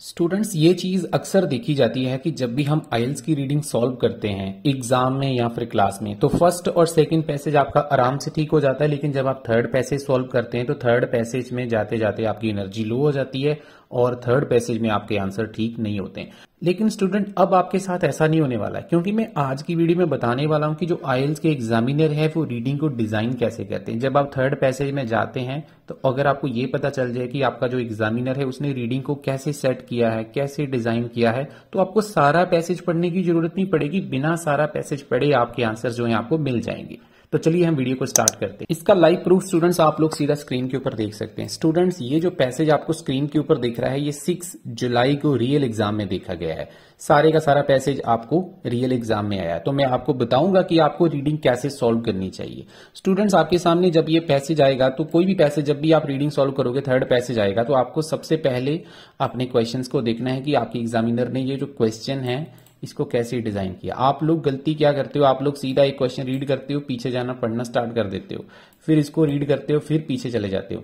Students ये चीज अक्सर देखी जाती है कि जब भी हम आइल्स की रीडिंग सॉल्व करते हैं एग्जाम में या फिर क्लास में तो फर्स्ट और सेकंड पैसेज आपका आराम से ठीक हो जाता है लेकिन जब आप थर्ड पैसेज सॉल्व करते हैं तो थर्ड पैसेज में जाते जाते आपकी एनर्जी लो हो जाती है और थर्ड पैसेज में आपके आंसर ठीक नहीं होते हैं लेकिन स्टूडेंट अब आपके साथ ऐसा नहीं होने वाला है क्योंकि मैं आज की वीडियो में बताने वाला हूं कि जो आयल्स के एग्जामिनर है वो रीडिंग को डिजाइन कैसे करते हैं जब आप थर्ड पैसेज में जाते हैं तो अगर आपको ये पता चल जाए कि आपका जो एग्जामिनर है उसने रीडिंग को कैसे सेट किया है कैसे डिजाइन किया है तो आपको सारा पैसेज पढ़ने की जरूरत नहीं पड़ेगी बिना सारा पैसेज पढ़े आपके आंसर जो है आपको मिल जाएंगे तो चलिए हम वीडियो को स्टार्ट करते हैं इसका लाइव प्रूफ स्टूडेंट्स आप लोग सीधा स्क्रीन के ऊपर देख सकते हैं स्टूडेंट्स ये जो पैसेज आपको स्क्रीन के ऊपर देख रहा है ये सिक्स जुलाई को रियल एग्जाम में देखा गया है सारे का सारा पैसेज आपको रियल एग्जाम में आया तो मैं आपको बताऊंगा कि आपको रीडिंग कैसे सॉल्व करनी चाहिए स्टूडेंट्स आपके सामने जब ये पैसेज आएगा तो कोई भी पैसेज जब भी आप रीडिंग सॉल्व करोगे थर्ड पैसेज आएगा तो आपको सबसे पहले अपने क्वेश्चन को देखना है कि आपके एग्जामिनर ने ये जो क्वेश्चन है इसको कैसे डिजाइन किया आप लोग गलती क्या करते हो आप लोग सीधा एक क्वेश्चन रीड करते हो पीछे जाना पढ़ना स्टार्ट कर देते हो फिर इसको रीड करते हो फिर पीछे चले जाते हो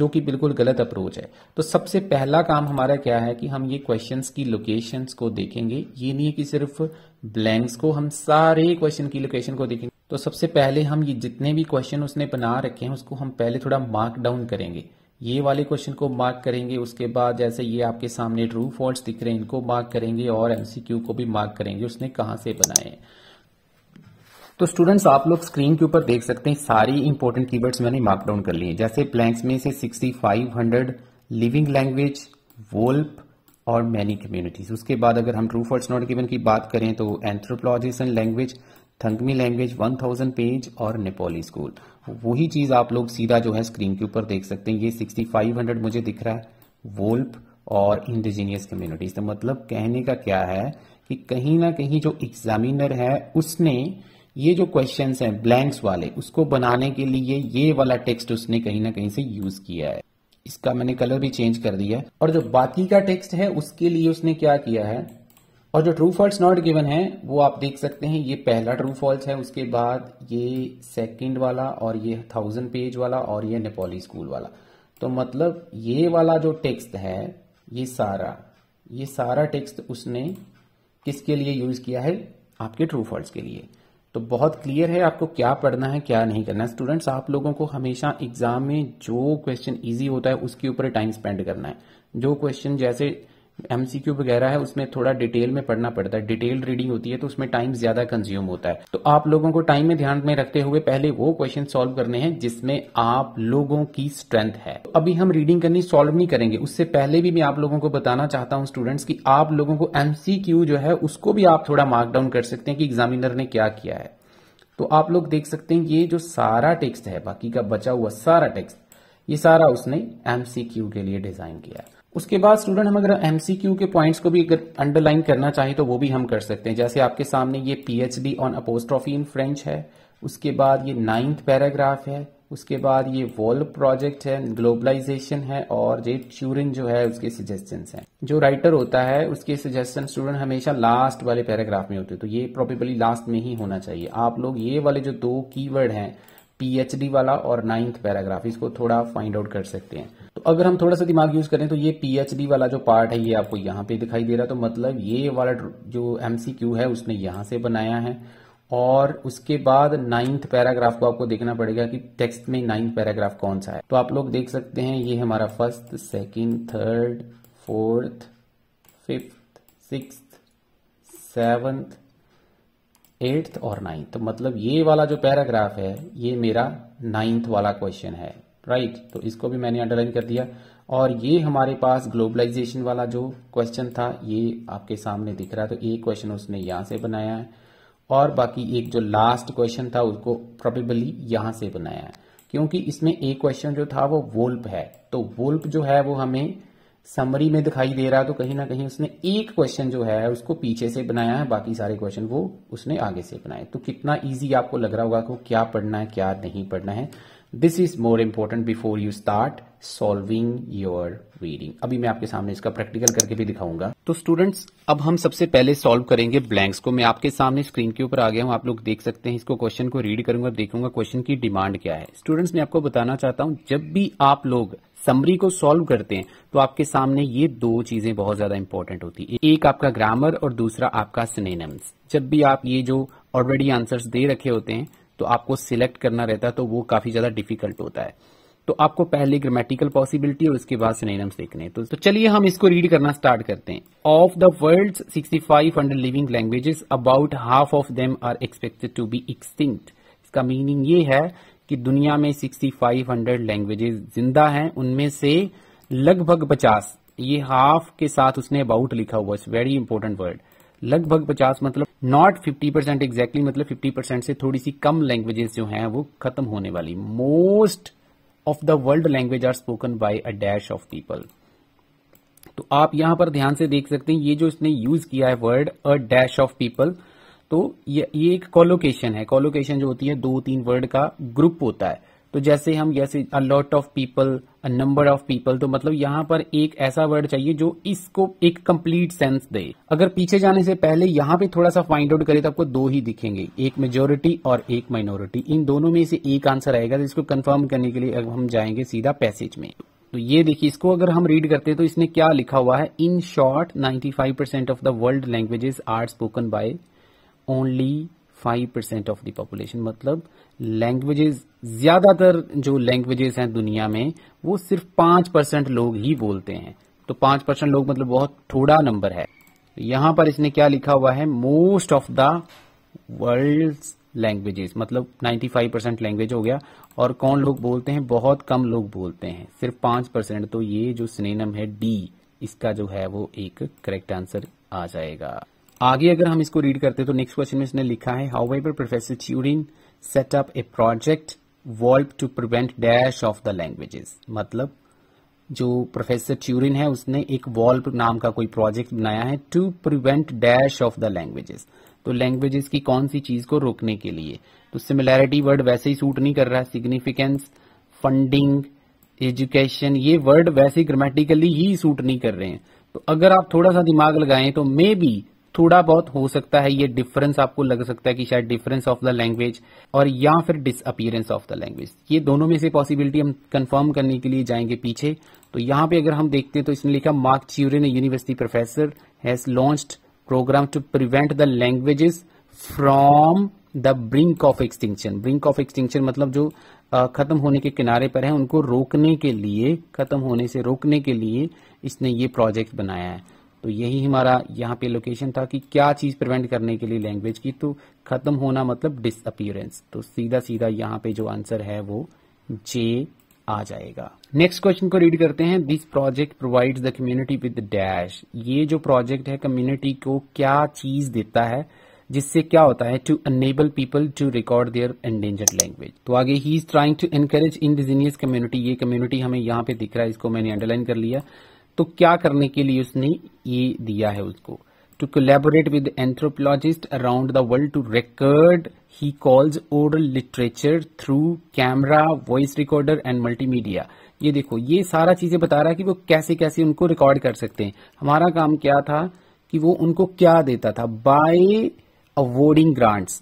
जो कि बिल्कुल गलत अप्रोच है तो सबसे पहला काम हमारा क्या है कि हम ये क्वेश्चंस की लोकेशंस को देखेंगे ये नहीं है कि सिर्फ ब्लैंक्स को हम सारे क्वेश्चन की लोकेशन को देखेंगे तो सबसे पहले हम ये जितने भी क्वेश्चन उसने बना रखे हैं उसको हम पहले थोड़ा मार्क डाउन करेंगे ये वाले क्वेश्चन को मार्क करेंगे उसके बाद जैसे ये आपके सामने ट्रू फॉल्ट दिख रहे हैं इनको मार्क करेंगे और एमसीक्यू को भी मार्क करेंगे उसने कहा से बनाए तो स्टूडेंट्स आप लोग स्क्रीन के ऊपर देख सकते हैं सारी इंपॉर्टेंट कीवर्ड्स मैंने मार्क डाउन कर लिए जैसे प्लैंक्स में से 6500 लिविंग लैंग्वेज वोल्प और मैनी कम्युनिटीज उसके बाद अगर हम ट्रू फॉर्ट्स नॉट गिवन की बात करें तो anthropologist and language Thangmi language 1000 page और नेपाली स्कूल वही चीज आप लोग सीधा जो है स्क्रीन के ऊपर देख सकते हैं ये 6500 मुझे दिख रहा है वोल्प और इंडिजीनियस कम्युनिटीज तो मतलब कहने का क्या है कि कहीं ना कहीं जो एग्जामिनर है उसने ये जो क्वेश्चंस हैं ब्लैंक्स वाले उसको बनाने के लिए ये वाला टेक्स्ट उसने कहीं ना कहीं से यूज किया है इसका मैंने कलर भी चेंज कर दिया है और जो बाकी का टेक्स्ट है उसके लिए उसने क्या किया है और जो ट्रू फॉल्स नॉट गिवन है वो आप देख सकते हैं ये पहला ट्रू फॉल्स है उसके बाद ये सेकंड वाला और ये थाउजेंड पेज वाला और ये नेपाली स्कूल वाला तो मतलब ये वाला जो टेक्स्ट है ये सारा ये सारा टेक्स्ट उसने किसके लिए यूज किया है आपके ट्रू फॉल्स के लिए तो बहुत क्लियर है आपको क्या पढ़ना है क्या नहीं करना है स्टूडेंट्स आप लोगों को हमेशा एग्जाम में जो क्वेश्चन इजी होता है उसके ऊपर टाइम स्पेंड करना है जो क्वेश्चन जैसे एमसीक्यू वगैरह है उसमें थोड़ा डिटेल में पढ़ना पड़ता है डिटेल रीडिंग होती है तो उसमें टाइम ज्यादा कंज्यूम होता है तो आप लोगों को टाइम में ध्यान में रखते हुए पहले वो क्वेश्चन सोल्व करने हैं जिसमें आप लोगों की स्ट्रेंथ है तो अभी हम रीडिंग करनी सोल्व नहीं करेंगे उससे पहले भी मैं आप लोगों को बताना चाहता हूँ स्टूडेंट्स की आप लोगों को एमसीक्यू जो है उसको भी आप थोड़ा मार्क डाउन कर सकते हैं कि एग्जामिनर ने क्या किया है तो आप लोग देख सकते हैं ये जो सारा टेक्स्ट है बाकी का बचा हुआ सारा टेक्स्ट ये सारा उसने एमसीक्यू के लिए डिजाइन किया है उसके बाद स्टूडेंट हम अगर एमसीक्यू के पॉइंट्स को भी अगर अंडरलाइन करना चाहें तो वो भी हम कर सकते हैं जैसे आपके सामने ये PhD on apostrophe in French है उसके बाद ये नाइन्थ पैराग्राफ है उसके बाद ये वॉल्व प्रोजेक्ट है ग्लोबलाइजेशन है और ये ट्यूरिन जो है उसके सजेशन हैं जो राइटर होता है उसके सजेशन स्टूडेंट हमेशा लास्ट वाले पैराग्राफ में होते हैं तो ये प्रॉबेबली लास्ट में ही होना चाहिए आप लोग ये वाले जो दो कीवर्ड हैं पीएचडी वाला और नाइन्थ पैराग्राफ इसको थोड़ा फाइंड आउट कर सकते हैं तो अगर हम थोड़ा सा दिमाग यूज करें तो ये पीएचडी वाला जो पार्ट है ये आपको यहां पे दिखाई दे रहा है तो मतलब ये वाला जो एमसीक्यू है उसने यहां से बनाया है और उसके बाद नाइन्थ पैराग्राफ को आपको देखना पड़ेगा कि टेक्स्ट में नाइन्थ पैराग्राफ कौन सा है तो आप लोग देख सकते हैं ये हमारा first second third fourth fifth six seventh eighth और नाइन्थ तो मतलब ये वाला जो पैराग्राफ है ये मेरा नाइन्थ वाला क्वेश्चन है राइट right? तो इसको भी मैंने अंडरलाइन कर दिया और ये हमारे पास ग्लोबलाइजेशन वाला जो क्वेश्चन था ये आपके सामने दिख रहा है तो एक क्वेश्चन उसने यहां से बनाया है और बाकी एक जो लास्ट क्वेश्चन था उसको प्रोबेबली यहां से बनाया है क्योंकि इसमें एक क्वेश्चन जो था वो वोल्प है तो वोल्प जो है वो हमें समरी में दिखाई दे रहा है तो कहीं ना कहीं उसने एक क्वेश्चन जो है उसको पीछे से बनाया है बाकी सारे क्वेश्चन वो उसने आगे से बनाए तो कितना इजी आपको लग रहा होगा कि क्या पढ़ना है क्या नहीं पढ़ना है this is more important before you start solving your reading अभी मैं आपके सामने इसका प्रैक्टिकल करके भी दिखाऊंगा तो स्टूडेंट्स अब हम सबसे पहले सॉल्व करेंगे ब्लैंक्स को मैं आपके सामने स्क्रीन के ऊपर आ गया हूँ आप लोग देख सकते हैं इसको क्वेश्चन को रीड करूंगा देखूंगा क्वेश्चन की डिमांड क्या है स्टूडेंट्स मैं आपको बताना चाहता हूँ जब भी आप लोग समरी को सॉल्व करते हैं तो आपके सामने ये दो चीजें बहुत ज्यादा इंपॉर्टेंट होती है एक आपका ग्रामर और दूसरा आपका सिनेनम्स जब भी आप ये जो ऑलरेडी आंसर्स दे रखे होते हैं तो आपको सिलेक्ट करना रहता है तो वो काफी ज्यादा डिफिकल्ट होता है तो आपको पहले ग्रामेटिकल पॉसिबिलिटी और उसके बाद सिनेम्स देखने तो, तो चलिए हम इसको रीड करना स्टार्ट करते हैं of the world 65 under living languages about half of them are expected to be extinct इसका मीनिंग ये है कि दुनिया में 6500 लैंग्वेजेस जिंदा हैं उनमें से लगभग 50 ये हाफ के साथ उसने अबाउट लिखा हुआ इट्स वेरी इंपॉर्टेंट वर्ड लगभग 50 मतलब नॉट 50 परसेंट एग्जैक्टली मतलब 50 परसेंट से थोड़ी सी कम लैंग्वेजेस जो हैं वो खत्म होने वाली most of the world language are spoken by a dash of people तो आप यहां पर ध्यान से देख सकते हैं ये जो इसने यूज किया है word a dash of people तो ये, ये एक कॉलोकेशन है कॉलोकेशन जो होती है दो तीन वर्ड का ग्रुप होता है तो जैसे हम जैसे a lot of people a number of people तो मतलब यहाँ पर एक ऐसा वर्ड चाहिए जो इसको एक कंप्लीट सेंस दे अगर पीछे जाने से पहले यहाँ पे थोड़ा सा फाइंड आउट करें तो आपको दो ही दिखेंगे एक मेजोरिटी और एक माइनॉरिटी इन दोनों में से एक आंसर आएगा तो इसको कंफर्म करने के लिए अब हम जाएंगे सीधा पैसेज में तो ये देखिए इसको अगर हम रीड करते हैं तो इसने क्या लिखा हुआ है in short 95% of the world languages are spoken by only five percent of the population मतलब लैंग्वेजेस ज्यादातर जो लैंग्वेजेस हैं दुनिया में वो सिर्फ पांच परसेंट लोग ही बोलते हैं तो पांच परसेंट लोग मतलब बहुत थोड़ा नंबर है यहां पर इसने क्या लिखा हुआ है most of the world languages मतलब 95 परसेंट लैंग्वेज हो गया और कौन लोग बोलते हैं बहुत कम लोग बोलते हैं सिर्फ पांच परसेंट तो ये जो स्नेनम है डी इसका जो है वो एक करेक्ट आंसर आ जाएगा आगे अगर हम इसको रीड करते हैं तो नेक्स्ट क्वेश्चन में इसने लिखा है how Weber professor Turin set up a project valve to prevent dash of the languages मतलब जो प्रोफेसर च्यूरिन है उसने एक वॉल्व नाम का कोई प्रोजेक्ट बनाया है to prevent dash of the languages तो लैंग्वेजेस की कौन सी चीज को रोकने के लिए तो सिमिलैरिटी वर्ड वैसे ही सूट नहीं कर रहा है सिग्निफिकेंस फंडिंग एजुकेशन ये वर्ड वैसे ग्रामेटिकली ही सूट नहीं कर रहे हैं तो अगर आप थोड़ा सा दिमाग लगाएं तो मे बी थोड़ा बहुत हो सकता है ये डिफरेंस आपको लग सकता है कि शायद डिफरेंस ऑफ द लैंग्वेज और या फिर डिसअपियरेंस ऑफ द लैंग्वेज ये दोनों में से पॉसिबिलिटी हम कंफर्म करने के लिए जाएंगे पीछे तो यहाँ पे अगर हम देखते हैं तो इसने लिखा मार्क ने university professor has launched program to prevent the languages from the brink of extinction brink of extinction मतलब जो खत्म होने के किनारे पर है उनको रोकने के लिए खत्म होने से रोकने के लिए इसने ये प्रोजेक्ट बनाया है तो यही हमारा यहाँ पे लोकेशन था कि क्या चीज प्रिवेंट करने के लिए लैंग्वेज की तो खत्म होना मतलब डिसअपियरेंस तो सीधा सीधा यहाँ पे जो आंसर है वो जे आ जाएगा नेक्स्ट क्वेश्चन को रीड करते हैं this project provides the community with dash ये जो प्रोजेक्ट है कम्युनिटी को क्या चीज देता है जिससे क्या होता है to enable people to record their endangered language तो आगे he is trying to encourage indigenous community ये कम्युनिटी हमें यहाँ पे दिख रहा है इसको मैंने अंडरलाइन कर लिया तो क्या करने के लिए उसने ये दिया है उसको to collaborate with anthropologist around the world to record he calls oral literature through camera voice recorder and multimedia ये देखो ये सारा चीजें बता रहा है कि वो कैसे कैसे उनको रिकॉर्ड कर सकते हैं हमारा काम क्या था कि वो उनको क्या देता था बाय अवॉर्डिंग ग्रांट्स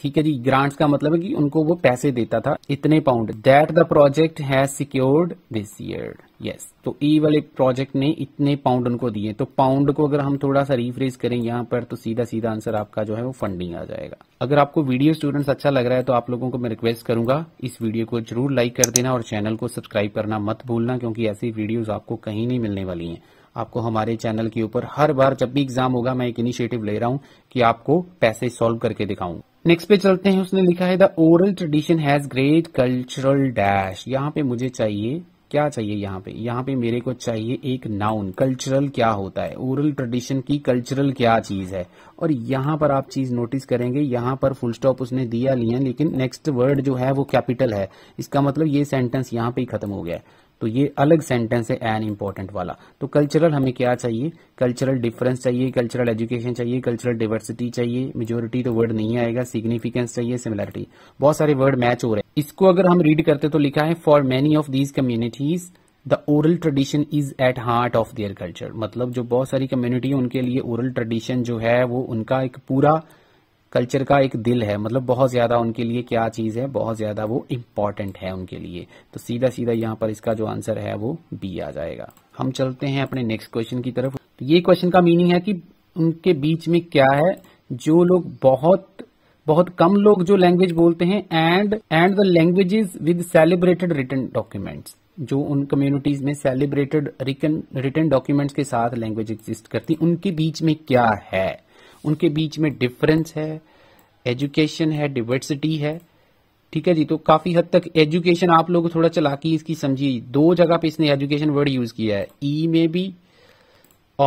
ठीक है जी ग्रांट्स का मतलब है कि उनको वो पैसे देता था इतने pound that the project has secured this year yes तो ई e वाले प्रोजेक्ट ने इतने पाउंड उनको दिए तो पाउंड को अगर हम थोड़ा सा रिफ्रेज करें यहाँ पर तो सीधा सीधा आंसर आपका जो है वो फंडिंग आ जाएगा अगर आपको वीडियो स्टूडेंट्स अच्छा लग रहा है तो आप लोगों को मैं रिक्वेस्ट करूंगा इस वीडियो को जरूर लाइक कर देना और चैनल को सब्सक्राइब करना मत भूलना क्योंकि ऐसी वीडियोज आपको कहीं नहीं मिलने वाली है आपको हमारे चैनल के ऊपर हर बार जब भी एग्जाम होगा मैं एक इनिशिएटिव ले रहा हूं कि आपको पैसे सॉल्व करके दिखाऊं नेक्स्ट पे चलते हैं उसने लिखा है the oral tradition has great cultural dash यहाँ पे मुझे चाहिए क्या चाहिए यहाँ पे यहाँ पे मेरे को चाहिए एक नाउन कल्चरल क्या होता है ओरल ट्रेडिशन की कल्चरल क्या चीज है और यहाँ पर आप चीज नोटिस करेंगे यहाँ पर फुल स्टॉप उसने दिया लिया लेकिन नेक्स्ट वर्ड जो है वो कैपिटल है इसका मतलब ये सेंटेंस यहाँ पे ही खत्म हो गया है तो ये अलग सेंटेंस है एन इम्पोर्टेंट वाला तो कल्चरल हमें क्या चाहिए कल्चरल डिफरेंस चाहिए कल्चरल एजुकेशन चाहिए कल्चरल डिवर्सिटी चाहिए मेजोरिटी तो वर्ड नहीं आएगा सिग्निफिकेंस चाहिए सिमिलरिटी बहुत सारे वर्ड मैच हो रहे हैं इसको अगर हम रीड करते तो लिखा है for many of these communities the oral tradition is at heart of their culture मतलब जो बहुत सारी कम्युनिटी है उनके लिए ओरल ट्रेडिशन जो है वो उनका एक पूरा कल्चर का एक दिल है मतलब बहुत ज़्यादा उनके लिए क्या चीज़ है बहुत ज़्यादा वो इम्पॉर्टेंट है उनके लिए तो सीधा सीधा यहाँ पर इसका जो आंसर है वो बी आ जाएगा हम चलते हैं अपने नेक्स्ट क्वेश्चन की तरफ तो ये क्वेश्चन का मीनिंग है कि उनके बीच में क्या है जो लोग बहुत बहुत कम लोग जो लैंग्वेज बोलते हैं and and the languages with celebrated written documents जो उन कम्युनिटीज में सेलिब्रेटेड रिटर्न डॉक्यूमेंट्स के साथ लैंग्वेज एग्जिस्ट करती उनके बीच में क्या है उनके बीच में डिफरेंस है एजुकेशन है डिवर्सिटी है ठीक है जी तो काफी हद तक एजुकेशन आप लोग थोड़ा चलाकी इसकी समझिए दो जगह पे इसने एजुकेशन वर्ड यूज किया है ई e में भी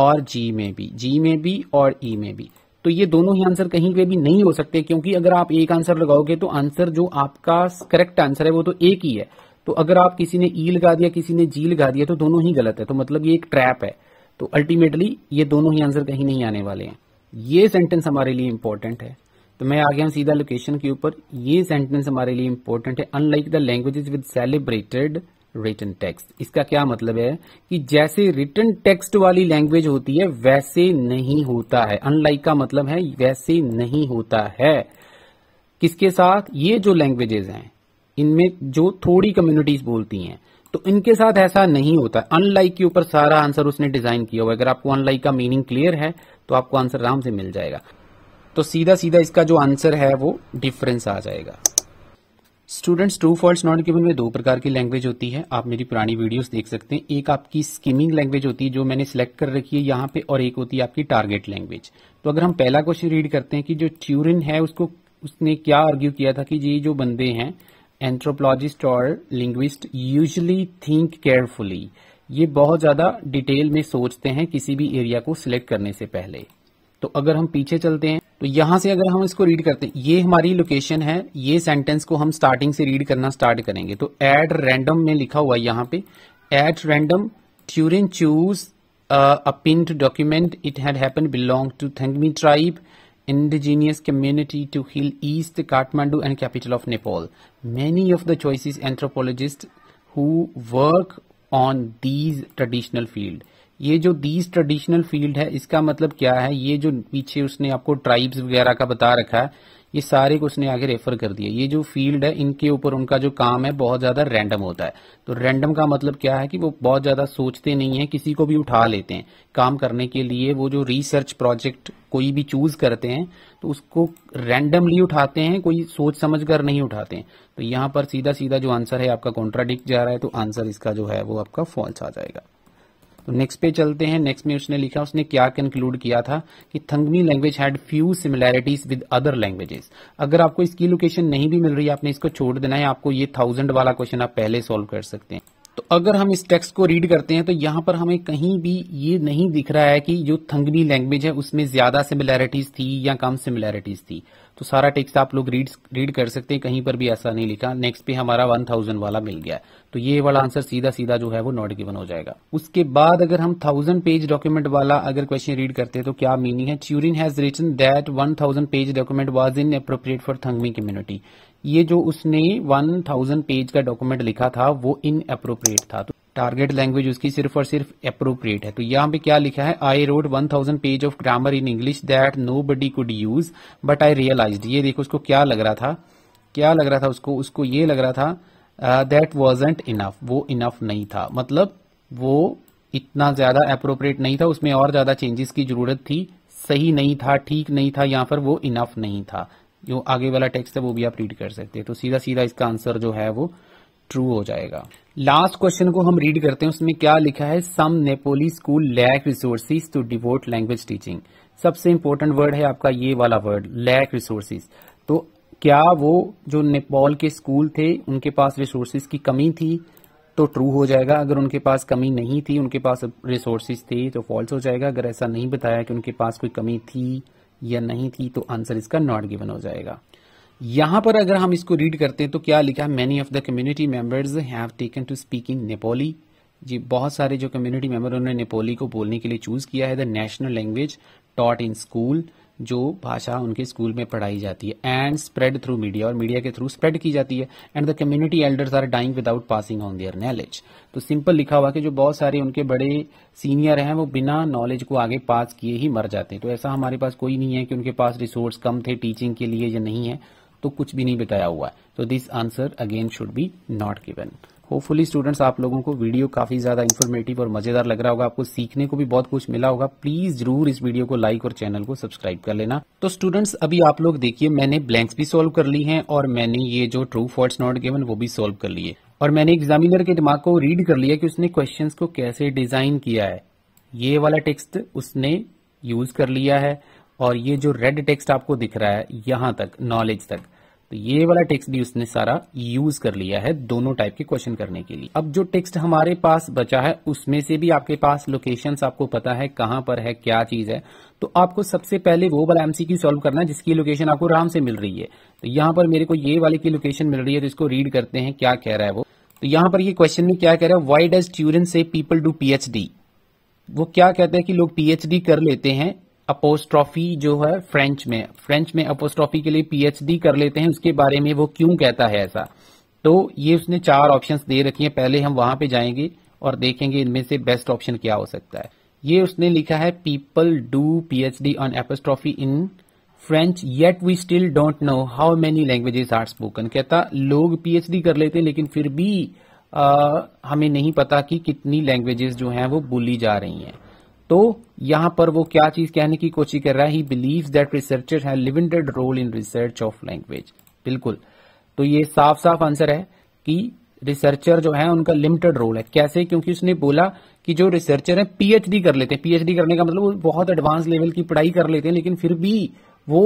और जी में भी जी में भी और ई e में भी तो ये दोनों ही आंसर कहीं पे भी नहीं हो सकते क्योंकि अगर आप एक आंसर लगाओगे तो आंसर जो आपका करेक्ट आंसर है वो तो एक ही है तो अगर आप किसी ने ई e लगा दिया किसी ने जी लगा दिया तो दोनों ही गलत है तो मतलब ये एक ट्रैप है तो अल्टीमेटली ये दोनों ही आंसर कहीं नहीं आने वाले हैं ये सेंटेंस हमारे लिए इंपॉर्टेंट है तो मैं आ गया सीधा लोकेशन के ऊपर ये सेंटेंस हमारे लिए इंपॉर्टेंट है unlike the languages with celebrated written text इसका क्या मतलब है कि जैसे रिटर्न टेक्स्ट वाली लैंग्वेज होती है वैसे नहीं होता है अनलाइक का मतलब है वैसे नहीं होता है किसके साथ ये जो लैंग्वेजेस हैं इनमें जो थोड़ी कम्युनिटीज बोलती हैं तो इनके साथ ऐसा नहीं होता अनलाइक के ऊपर सारा आंसर उसने डिजाइन किया हुआ अगर आपको अनलाइक का मीनिंग क्लियर है तो आपको आंसर आराम से मिल जाएगा तो सीधा सीधा इसका जो आंसर है वो डिफरेंस आ जाएगा students true false not given में दो प्रकार की लैंग्वेज होती है आप मेरी पुरानी वीडियोस देख सकते हैं एक आपकी स्कीमिंग लैंग्वेज होती है जो मैंने सिलेक्ट कर रखी है यहाँ पे और एक होती है आपकी टारगेट लैंग्वेज तो अगर हम पहला क्वेश्चन रीड करते हैं कि जो ट्यूरिन है उसको उसने क्या आर्ग्यू किया था कि ये जो बंदे हैं एंथ्रोपोलॉजिस्ट और लिंग्विस्ट यूजली थिंक केयरफुली ये बहुत ज्यादा डिटेल में सोचते हैं किसी भी एरिया को सिलेक्ट करने से पहले तो अगर हम पीछे चलते हैं तो यहां से अगर हम इसको रीड करते हैं ये हमारी लोकेशन है ये सेंटेंस को हम स्टार्टिंग से रीड करना स्टार्ट करेंगे तो एट रैंडम में लिखा हुआ है यहाँ पे at random Turin choose a print document it had happen belong to Thangmi tribe indigenous community to hill East Kathmandu and capital of Nepal. Many of the choices anthropologists who work on these traditional field. ये जो these traditional field है इसका मतलब क्या है ये जो पीछे उसने आपको ट्राइब्स वगैरह का बता रखा है ये सारे को उसने आगे रेफर कर दिया ये जो फील्ड है इनके ऊपर उनका जो काम है बहुत ज्यादा रैंडम होता है तो रैंडम का मतलब क्या है कि वो बहुत ज्यादा सोचते नहीं है किसी को भी उठा लेते हैं काम करने के लिए वो जो रिसर्च प्रोजेक्ट कोई भी चूज करते हैं तो उसको रैंडमली उठाते हैं कोई सोच समझ कर नहीं उठाते हैं तो यहां पर सीधा सीधा जो आंसर है आपका कॉन्ट्राडिक्ट जा रहा है तो आंसर इसका जो है वो आपका फॉल्स आ जाएगा तो नेक्स्ट पे चलते हैं नेक्स्ट में उसने लिखा उसने क्या कंक्लूड किया था कि Thangmi language had few similarities with other languages अगर आपको इसकी लोकेशन नहीं भी मिल रही है आपने इसको छोड़ देना है आपको ये थाउजेंड वाला क्वेश्चन आप पहले सोल्व कर सकते हैं तो अगर हम इस टेक्स्ट को रीड करते हैं तो यहाँ पर हमें कहीं भी ये नहीं दिख रहा है कि जो थंगमी लैंग्वेज है उसमें ज्यादा सिमिलैरिटीज थी या कम सिमिलैरिटीज थी तो सारा टेक्स्ट आप लोग रीड रीड कर सकते हैं कहीं पर भी ऐसा नहीं लिखा नेक्स्ट पे हमारा वन थाउजेंड वाला मिल गया तो ये वाला आंसर सीधा सीधा जो है वो नॉट गिवन हो जाएगा उसके बाद अगर हम थाउजेंड पेज डॉक्यूमेंट वाला अगर क्वेश्चन रीड करते हैं तो क्या मीनिंग है Turin has written that one thousand page document was inappropriate for Thangmi community ये जो उसने वन थाउजेंड पेज का डॉक्यूमेंट लिखा था वो इन अप्रोप्रिएट था तो टारगेट लैंग्वेज उसकी सिर्फ और सिर्फ अप्रोप्रिएट है तो यहाँ पे क्या लिखा है I wrote one thousand page of grammar in English that nobody could use but I realise ये देखो उसको क्या लग रहा था क्या लग रहा था उसको उसको ये लग रहा था दैट वॉजेंट इनफ वो इनफ नहीं था मतलब वो इतना ज्यादा अप्रोप्रिएट नहीं था उसमें और ज्यादा चेंजेस की जरूरत थी सही नहीं था ठीक नहीं था यहाँ पर वो इनफ नहीं था जो आगे वाला टेक्स्ट है वो भी आप रीड कर सकते हैं तो सीधा सीधा इसका आंसर जो है वो ट्रू हो जाएगा लास्ट क्वेश्चन को हम रीड करते हैं उसमें क्या लिखा है some Nepali school lack resources to devote language teaching सबसे इंपॉर्टेंट वर्ड है आपका ये वाला वर्ड लैक रिसोर्सिस तो क्या वो जो नेपाल के स्कूल थे उनके पास रिसोर्सिस की कमी थी तो ट्रू हो जाएगा अगर उनके पास कमी नहीं थी उनके पास रिसोर्सिस थे तो फॉल्स हो जाएगा अगर ऐसा नहीं बताया कि उनके पास कोई कमी थी या नहीं थी तो आंसर इसका नॉट गिवन हो जाएगा यहां पर अगर हम इसको रीड करते हैं तो क्या लिखा है many of the community members have taken to speaking Nepali जी बहुत सारे जो कम्युनिटी मेंबर उन्होंने नेपोली को बोलने के लिए चूज किया है the national language taught in school जो भाषा उनके स्कूल में पढ़ाई जाती है एंड स्प्रेड थ्रू मीडिया और मीडिया के थ्रू स्प्रेड की जाती है and the community elders are dying without passing on their knowledge तो सिंपल लिखा हुआ कि जो बहुत सारे उनके बड़े सीनियर हैं वो बिना नॉलेज को आगे पास किए ही मर जाते हैं तो ऐसा हमारे पास कोई नहीं है कि उनके पास रिसोर्स कम थे टीचिंग के लिए या नहीं है तो कुछ भी नहीं बताया हुआ है तो this answer again should be not given hopefully students आप लोगों को वीडियो काफी ज्यादा इन्फॉर्मेटिव और मजेदार लग रहा होगा आपको सीखने को भी बहुत कुछ मिला होगा प्लीज जरूर इस वीडियो को लाइक और चैनल को सब्सक्राइब कर लेना तो स्टूडेंट्स अभी आप लोग देखिए मैंने ब्लैंक्स भी सोल्व कर ली हैं और मैंने ये जो ट्रू फॉर्ट्स नॉट गिवन वो भी सोल्व कर लिए और मैंने एग्जामिनर के दिमाग को रीड कर लिया कि उसने क्वेश्चन को कैसे डिजाइन किया है ये वाला टेक्स्ट उसने यूज कर लिया है और ये जो रेड टेक्स्ट आपको दिख रहा है यहां तक नॉलेज तक तो ये वाला टेक्स्ट भी उसने सारा यूज कर लिया है दोनों टाइप के क्वेश्चन करने के लिए अब जो टेक्स्ट हमारे पास बचा है उसमें से भी आपके पास लोकेशन आपको पता है कहां पर है क्या चीज है तो आपको सबसे पहले वो वाला एमसीक्यू सॉल्व करना है जिसकी लोकेशन आपको आराम से मिल रही है तो यहां पर मेरे को ये वाले की लोकेशन मिल रही है तो इसको रीड करते हैं क्या कह रहा है वो तो यहां पर ये क्वेश्चन में क्या कह रहा है वाई डज ट्यूरन से पीपल डू पीएचडी वो क्या कहते हैं कि लोग पीएचडी कर लेते हैं अपोस्ट्रॉफी जो है फ्रेंच में फ्रेंच में अपोस्ट्रॉफी के लिए पीएचडी कर लेते हैं उसके बारे में वो क्यों कहता है ऐसा तो ये उसने चार ऑप्शन दे रखी हैं पहले हम वहां पे जाएंगे और देखेंगे इनमें से बेस्ट ऑप्शन क्या हो सकता है ये उसने लिखा है people do PhD on apostrophe in French yet we still don't know how many languages are spoken कहता लोग पीएचडी कर लेते हैं लेकिन फिर भी आ, हमें नहीं पता कि कितनी लैंग्वेजेस जो हैं वो बोली जा रही हैं तो यहां पर वो क्या चीज कहने की कोशिश कर रहा है ही बिलीव दैट रिसर्चर है limited role in research of language बिल्कुल तो ये साफ साफ आंसर है कि रिसर्चर जो है उनका लिमिटेड रोल है कैसे क्योंकि उसने बोला कि जो रिसर्चर है पीएचडी कर लेते हैं पीएचडी करने का मतलब वो बहुत एडवांस लेवल की पढ़ाई कर लेते हैं लेकिन फिर भी वो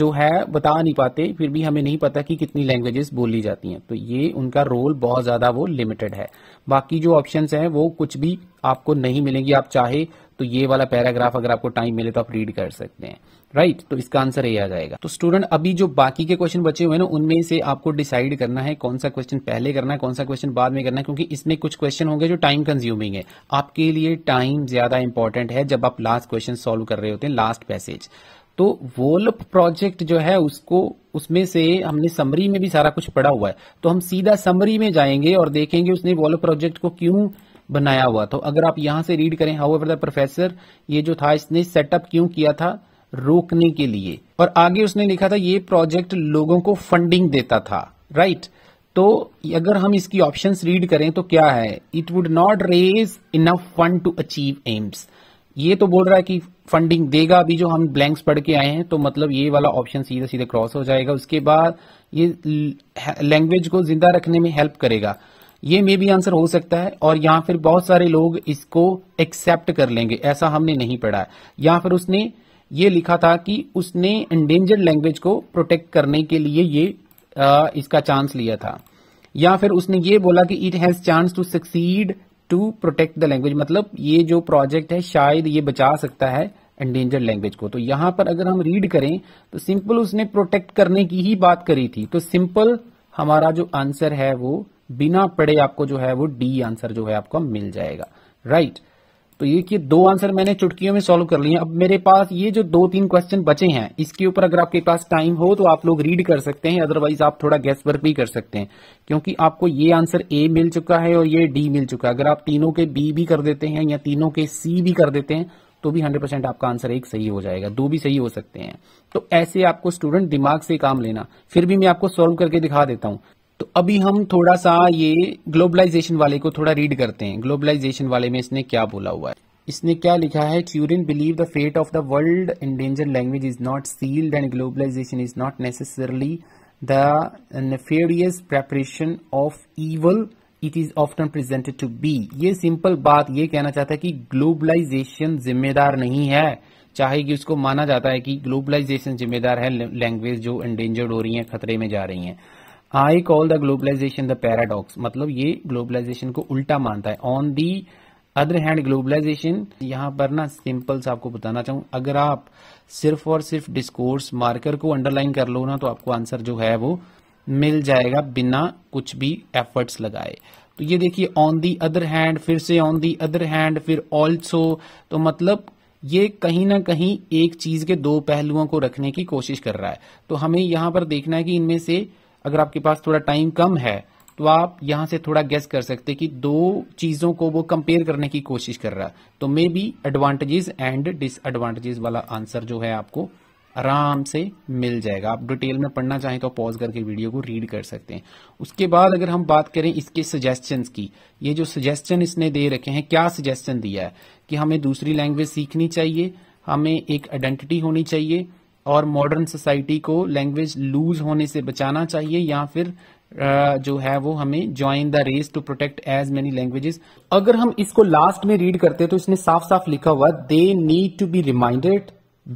जो है बता नहीं पाते फिर भी हमें नहीं पता कि कितनी लैंग्वेजेस बोली जाती हैं तो ये उनका रोल बहुत ज्यादा वो लिमिटेड है बाकी जो ऑप्शन हैं वो कुछ भी आपको नहीं मिलेंगी आप चाहे तो ये वाला पैराग्राफ अगर आपको टाइम मिले तो आप रीड कर सकते हैं राइट तो इसका आंसर यही आ जाएगा तो स्टूडेंट अभी जो बाकी के क्वेश्चन बचे हुए हैं ना उनमें से आपको डिसाइड करना है कौन सा क्वेश्चन पहले करना है कौन सा क्वेश्चन बाद में करना है क्योंकि इसमें कुछ क्वेश्चन होंगे जो टाइम कंज्यूमिंग है आपके लिए टाइम ज्यादा इंपॉर्टेंट है जब आप लास्ट क्वेश्चन सोल्व कर रहे होते हैं लास्ट पैसेज तो वोल्प प्रोजेक्ट जो है उसको उसमें से हमने समरी में भी सारा कुछ पड़ा हुआ है तो हम सीधा समरी में जाएंगे और देखेंगे उसने वोल्प प्रोजेक्ट को क्यों बनाया हुआ था तो अगर आप यहां से रीड करें हाउ एवर द प्रोफेसर ये जो था इसने सेटअप क्यों किया था रोकने के लिए और आगे उसने लिखा था ये प्रोजेक्ट लोगों को फंडिंग देता था राइट right? तो अगर हम इसकी ऑप्शन रीड करें तो क्या है it would not raise enough fund to achieve aims ये तो बोल रहा है कि फंडिंग देगा अभी जो हम ब्लैंक्स पढ़ के आए हैं तो मतलब ये वाला ऑप्शन सीधे सीधे क्रॉस हो जाएगा उसके बाद ये लैंग्वेज को जिंदा रखने में हेल्प करेगा ये मे भी आंसर हो सकता है और यहां फिर बहुत सारे लोग इसको एक्सेप्ट कर लेंगे ऐसा हमने नहीं पढ़ा या फिर उसने ये लिखा था कि उसने एंडेंजर्ड लैंग्वेज को प्रोटेक्ट करने के लिए ये आ, इसका चांस लिया था या फिर उसने ये बोला कि it has chance to succeed to protect the language मतलब ये जो प्रोजेक्ट है शायद ये बचा सकता है एंडेंजर्ड लैंग्वेज को तो यहां पर अगर हम रीड करें तो सिंपल उसने प्रोटेक्ट करने की ही बात करी थी तो सिंपल हमारा जो आंसर है वो बिना पढ़े आपको जो है वो डी आंसर जो है आपका मिल जाएगा राइट तो ये कि दो आंसर मैंने चुटकियों में सॉल्व कर लिए अब मेरे पास ये जो दो तीन क्वेश्चन बचे हैं इसके ऊपर अगर आपके पास टाइम हो तो आप लोग रीड कर सकते हैं अदरवाइज आप थोड़ा गैस वर्क भी कर सकते हैं क्योंकि आपको ये आंसर ए मिल चुका है और ये डी मिल चुका है अगर आप तीनों के बी भी कर देते हैं या तीनों के सी भी कर देते हैं तो भी 100% आपका आंसर एक सही हो जाएगा दो भी सही हो सकते हैं तो ऐसे आपको स्टूडेंट दिमाग से काम लेना फिर भी मैं आपको सॉल्व करके दिखा देता हूं तो अभी हम थोड़ा सा ये ग्लोबलाइजेशन वाले को थोड़ा रीड करते हैं ग्लोबलाइजेशन वाले में इसने क्या बोला हुआ है इसने क्या लिखा है Turin believe the fate of the world endangered language is not sealed and globalization is not necessarily the nefarious preparation of evil it is often presented to be ये सिंपल बात ये कहना चाहता है कि ग्लोबलाइजेशन जिम्मेदार नहीं है चाहे कि उसको माना जाता है कि ग्लोबलाइजेशन जिम्मेदार है लैंग्वेज जो एंडेंजर्ड हो रही है खतरे में जा रही है I call the globalization the paradox मतलब ये ग्लोबलाइजेशन को उल्टा मानता है on the other hand globalization यहाँ पर ना सिंपल से आपको बताना चाहूं अगर आप सिर्फ और सिर्फ डिस्कोर्स मार्कर को अंडरलाइन कर लो ना तो आपको आंसर जो है वो मिल जाएगा बिना कुछ भी एफर्ट्स लगाए तो ये देखिए ऑन दी अदर हैंड फिर से ऑन दी अदर हैंड फिर ऑल्सो तो मतलब ये कहीं ना कहीं एक चीज के दो पहलुओं को रखने की कोशिश कर रहा है तो हमें यहां पर देखना है कि इनमें से अगर आपके पास थोड़ा टाइम कम है तो आप यहां से थोड़ा गेस कर सकते कि दो चीज़ों को वो कंपेयर करने की कोशिश कर रहा है तो maybe advantages and disadvantages वाला आंसर जो है आपको आराम से मिल जाएगा आप डिटेल में पढ़ना चाहें तो पॉज करके वीडियो को रीड कर सकते हैं उसके बाद अगर हम बात करें इसके सजेशन की ये जो सजेशन इसने दे रखे हैं क्या सजेशन दिया है कि हमें दूसरी लैंग्वेज सीखनी चाहिए हमें एक आइडेंटिटी होनी चाहिए और मॉडर्न सोसाइटी को लैंग्वेज लूज होने से बचाना चाहिए या फिर जो है वो हमें join the race to protect as many languages अगर हम इसको लास्ट में रीड करते हैं तो इसने साफ साफ लिखा हुआ they need to be reminded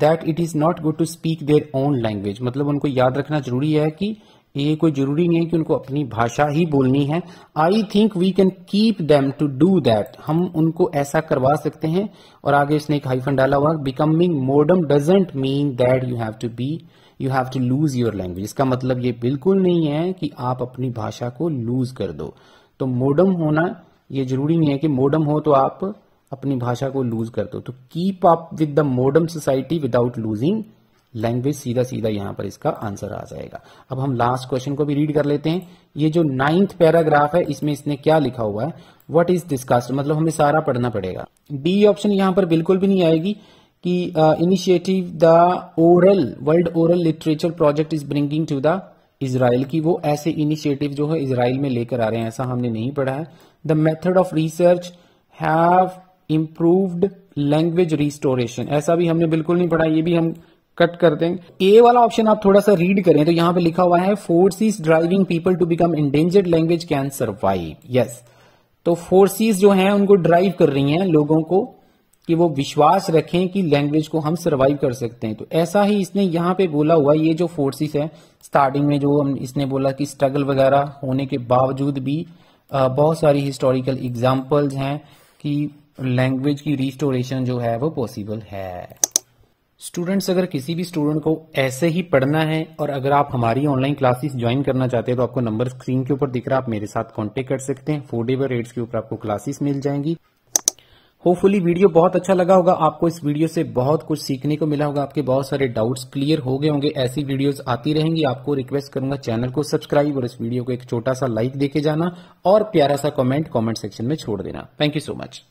that it is not good to speak their own language मतलब उनको याद रखना जरूरी है कि ये कोई जरूरी नहीं है कि उनको अपनी भाषा ही बोलनी है I think we can keep them to do that हम उनको ऐसा करवा सकते हैं और आगे इसने एक हाइफन डाला हुआ becoming modern doesn't mean that you have to be you have to lose your language इसका मतलब ये बिल्कुल नहीं है कि आप अपनी भाषा को लूज कर दो तो मोडम होना ये जरूरी नहीं है कि मोडम हो तो आप अपनी भाषा को लूज कर दो तो keep up with the modern society without losing language सीधा सीधा यहां पर इसका आंसर आ जाएगा अब हम लास्ट क्वेश्चन को भी रीड कर लेते हैं ये जो नाइन्थ पैराग्राफ है इसमें इसने क्या लिखा हुआ है वट इज डिस्कस्ड मतलब हमें सारा पढ़ना पड़ेगा डी ऑप्शन यहां पर बिल्कुल भी नहीं आएगी कि initiative the oral world oral literature project is bringing to the Israel की वो ऐसे इनिशिएटिव जो है इसराइल में लेकर आ रहे हैं ऐसा हमने नहीं पढ़ा है the method of research have improved language restoration ऐसा भी हमने बिल्कुल नहीं पढ़ा ये भी हम कट कर देंगे ए वाला ऑप्शन आप थोड़ा सा रीड करें तो यहाँ पे लिखा हुआ है forces driving people to become endangered language can survive yes तो फोर्सिस जो हैं उनको ड्राइव कर रही हैं लोगों को कि वो विश्वास रखें कि लैंग्वेज को हम सर्वाइव कर सकते हैं तो ऐसा ही इसने यहाँ पे बोला हुआ ये जो फोर्सिस है स्टार्टिंग में जो हम इसने बोला कि स्ट्रगल वगैरह होने के बावजूद भी बहुत सारी हिस्टोरिकल एग्जाम्पल्स हैं कि लैंग्वेज की रिस्टोरेशन जो है वो पॉसिबल है स्टूडेंट्स अगर किसी भी स्टूडेंट को ऐसे ही पढ़ना है और अगर आप हमारी ऑनलाइन क्लासेस ज्वाइन करना चाहते हैं तो आपको नंबर स्क्रीन के ऊपर दिख रहा है आप मेरे साथ कांटेक्ट कर सकते हैं फोर डेवर रेट्स के ऊपर आपको क्लासेस मिल जाएंगी होपफुली वीडियो बहुत अच्छा लगा होगा आपको इस वीडियो से बहुत कुछ सीखने को मिला होगा आपके बहुत सारे डाउट्स क्लियर हो गए होंगे ऐसी वीडियोस आती रहेंगी आपको रिक्वेस्ट करूंगा चैनल को सब्सक्राइब और इस वीडियो को एक छोटा सा लाइक देके जाना और प्यारा सा कमेंट कमेंट सेक्शन में छोड़ देना थैंक यू सो मच